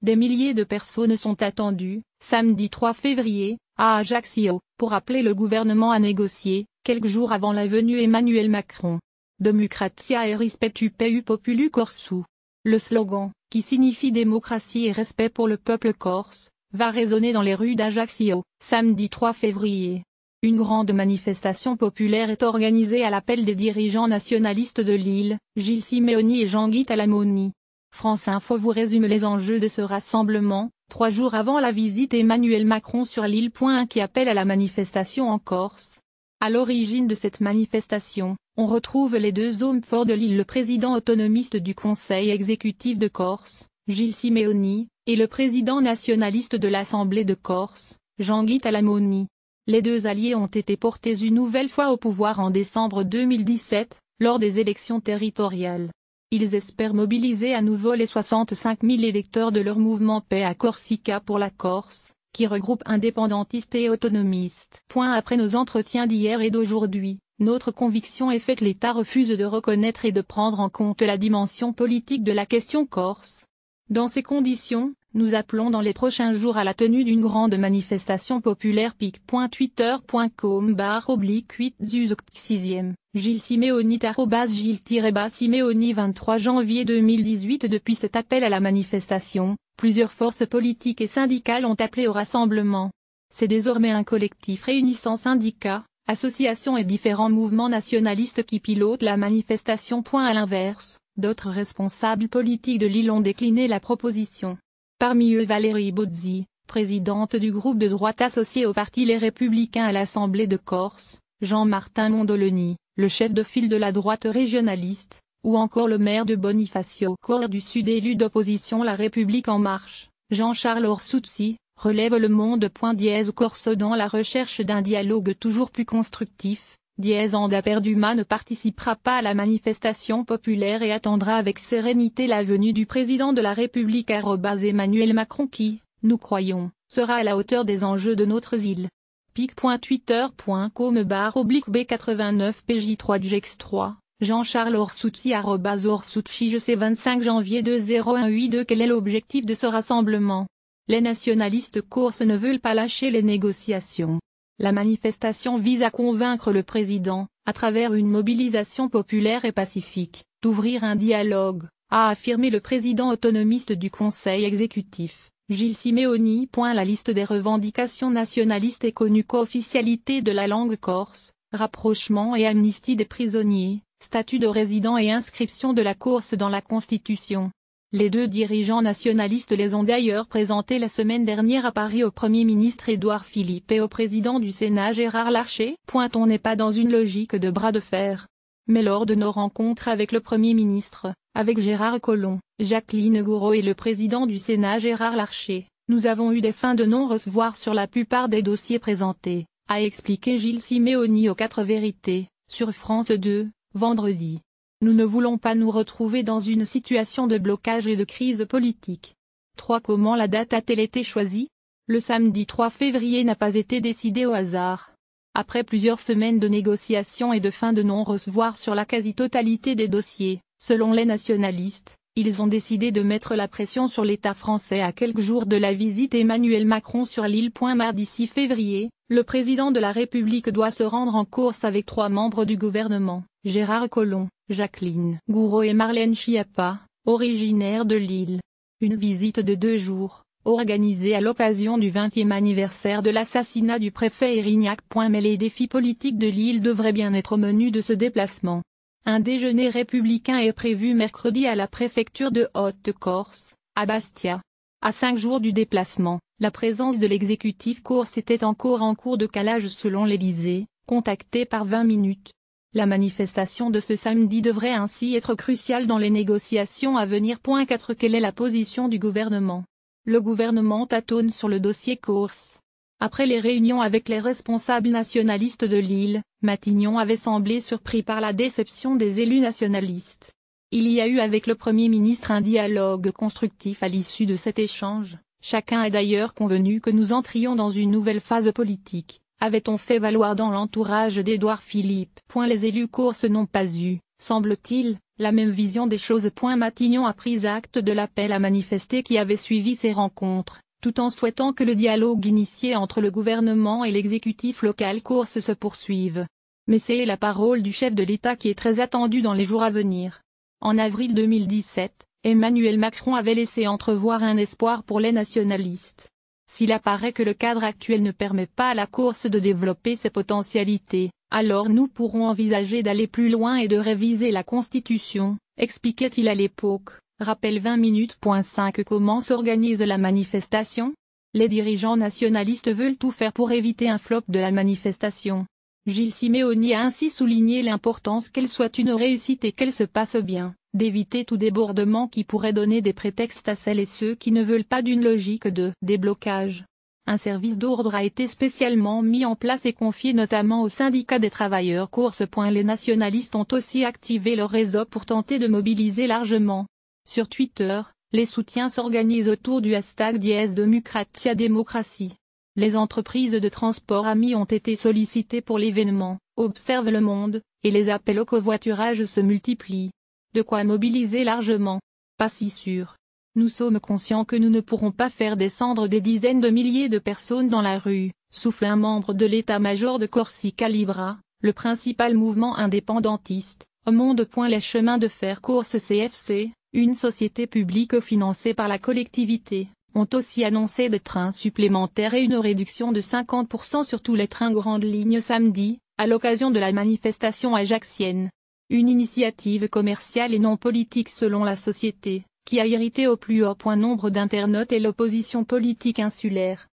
Des milliers de personnes sont attendues, samedi 3 février, à Ajaccio, pour appeler le gouvernement à négocier, quelques jours avant la venue Emmanuel Macron. Democratia et respectu PU Populu Corsu. Le slogan, qui signifie démocratie et respect pour le peuple corse, va résonner dans les rues d'Ajaccio, samedi 3 février. Une grande manifestation populaire est organisée à l'appel des dirigeants nationalistes de l'île, Gilles Simeoni et Jean-Guy Talamoni. France Info vous résume les enjeux de ce rassemblement, trois jours avant la visite Emmanuel Macron sur l'île. qui appelle à la manifestation en Corse. À l'origine de cette manifestation, on retrouve les deux hommes forts de l'île le président autonomiste du Conseil exécutif de Corse, Gilles Simeoni, et le président nationaliste de l'Assemblée de Corse, Jean-Guy Talamoni. Les deux alliés ont été portés une nouvelle fois au pouvoir en décembre 2017, lors des élections territoriales. Ils espèrent mobiliser à nouveau les 65 000 électeurs de leur mouvement Paix à Corsica pour la Corse, qui regroupe indépendantistes et autonomistes. Point après nos entretiens d'hier et d'aujourd'hui, notre conviction est faite que l'État refuse de reconnaître et de prendre en compte la dimension politique de la question corse. Dans ces conditions, nous appelons dans les prochains jours à la tenue d'une grande manifestation populaire pic.twitter.com barre oblique 8 6 Gilles Simeoni Gilles-Bas Simeoni 23 janvier 2018 Depuis cet appel à la manifestation, plusieurs forces politiques et syndicales ont appelé au rassemblement. C'est désormais un collectif réunissant syndicats, associations et différents mouvements nationalistes qui pilotent la manifestation. À l'inverse, d'autres responsables politiques de l'île ont décliné la proposition. Parmi eux Valérie Bozzi, présidente du groupe de droite associé au parti Les Républicains à l'Assemblée de Corse, Jean-Martin Mondoloni, le chef de file de la droite régionaliste, ou encore le maire de Bonifacio Corps du Sud élu d'opposition La République en marche, Jean-Charles Orsuzzi, relève le monde. Dièse Corse dans la recherche d'un dialogue toujours plus constructif, Dièse Anda Dumas ne participera pas à la manifestation populaire et attendra avec sérénité la venue du président de la République Emmanuel Macron qui, nous croyons, sera à la hauteur des enjeux de notre île pic.twitter.com B89PJ3DGX3, gx e 3 jean charles Orsouti arrobas je sais 25 janvier 2018 quel est l'objectif de ce rassemblement Les nationalistes corses ne veulent pas lâcher les négociations. La manifestation vise à convaincre le président, à travers une mobilisation populaire et pacifique, d'ouvrir un dialogue, a affirmé le président autonomiste du conseil exécutif. Gilles Simeoni. La liste des revendications nationalistes est connue co-officialité de la langue corse, rapprochement et amnistie des prisonniers, statut de résident et inscription de la Corse dans la Constitution. Les deux dirigeants nationalistes les ont d'ailleurs présentés la semaine dernière à Paris au Premier ministre Édouard Philippe et au président du Sénat Gérard Larcher. On n'est pas dans une logique de bras de fer, mais lors de nos rencontres avec le Premier ministre, avec Gérard Collomb, Jacqueline Gouraud et le président du Sénat Gérard Larcher, nous avons eu des fins de non-recevoir sur la plupart des dossiers présentés, a expliqué Gilles Siméoni aux Quatre vérités, sur France 2, vendredi. Nous ne voulons pas nous retrouver dans une situation de blocage et de crise politique. 3. Comment la date a-t-elle été choisie Le samedi 3 février n'a pas été décidé au hasard. Après plusieurs semaines de négociations et de fin de non-recevoir sur la quasi-totalité des dossiers, selon les nationalistes, ils ont décidé de mettre la pression sur l'État français à quelques jours de la visite Emmanuel Macron sur l'île. Mardi 6 février, le président de la République doit se rendre en course avec trois membres du gouvernement, Gérard Collomb, Jacqueline Gouraud et Marlène Schiappa, originaires de l'île. Une visite de deux jours, organisé à l'occasion du 20e anniversaire de l'assassinat du préfet Erignac. Mais les défis politiques de l'île devraient bien être au menu de ce déplacement. Un déjeuner républicain est prévu mercredi à la préfecture de Haute-Corse, à Bastia. À cinq jours du déplacement, la présence de l'exécutif corse était encore en cours de calage selon l'Élysée, contactée par 20 minutes. La manifestation de ce samedi devrait ainsi être cruciale dans les négociations à venir. 4 Quelle est la position du gouvernement le gouvernement tâtonne sur le dossier Corse. Après les réunions avec les responsables nationalistes de Lille, Matignon avait semblé surpris par la déception des élus nationalistes. Il y a eu avec le Premier ministre un dialogue constructif à l'issue de cet échange, chacun est d'ailleurs convenu que nous entrions dans une nouvelle phase politique, avait-on fait valoir dans l'entourage d'Édouard Philippe. Point les élus courses n'ont pas eu, semble-t-il, la même vision des choses. Matignon a pris acte de l'appel à manifester qui avait suivi ces rencontres, tout en souhaitant que le dialogue initié entre le gouvernement et l'exécutif local course se poursuive. Mais c'est la parole du chef de l'État qui est très attendue dans les jours à venir. En avril 2017, Emmanuel Macron avait laissé entrevoir un espoir pour les nationalistes. S'il apparaît que le cadre actuel ne permet pas à la course de développer ses potentialités, alors nous pourrons envisager d'aller plus loin et de réviser la Constitution, expliquait-il à l'époque. Rappel 20 minutes.5 Comment s'organise la manifestation Les dirigeants nationalistes veulent tout faire pour éviter un flop de la manifestation. Gilles Simeoni a ainsi souligné l'importance qu'elle soit une réussite et qu'elle se passe bien, d'éviter tout débordement qui pourrait donner des prétextes à celles et ceux qui ne veulent pas d'une logique de déblocage. Un service d'ordre a été spécialement mis en place et confié notamment au syndicat des travailleurs course. Les nationalistes ont aussi activé leur réseau pour tenter de mobiliser largement. Sur Twitter, les soutiens s'organisent autour du hashtag dièse démocratie. Les entreprises de transport amis ont été sollicitées pour l'événement, observe le monde, et les appels au covoiturage se multiplient. De quoi mobiliser largement. Pas si sûr. Nous sommes conscients que nous ne pourrons pas faire descendre des dizaines de milliers de personnes dans la rue, souffle un membre de l'état-major de Corsica Libra, le principal mouvement indépendantiste, au monde. Les chemins de fer course CFC, une société publique financée par la collectivité, ont aussi annoncé des trains supplémentaires et une réduction de 50% sur tous les trains grandes ligne samedi, à l'occasion de la manifestation ajaxienne. Une initiative commerciale et non politique selon la société, qui a irrité au plus haut point nombre d'internautes et l'opposition politique insulaire.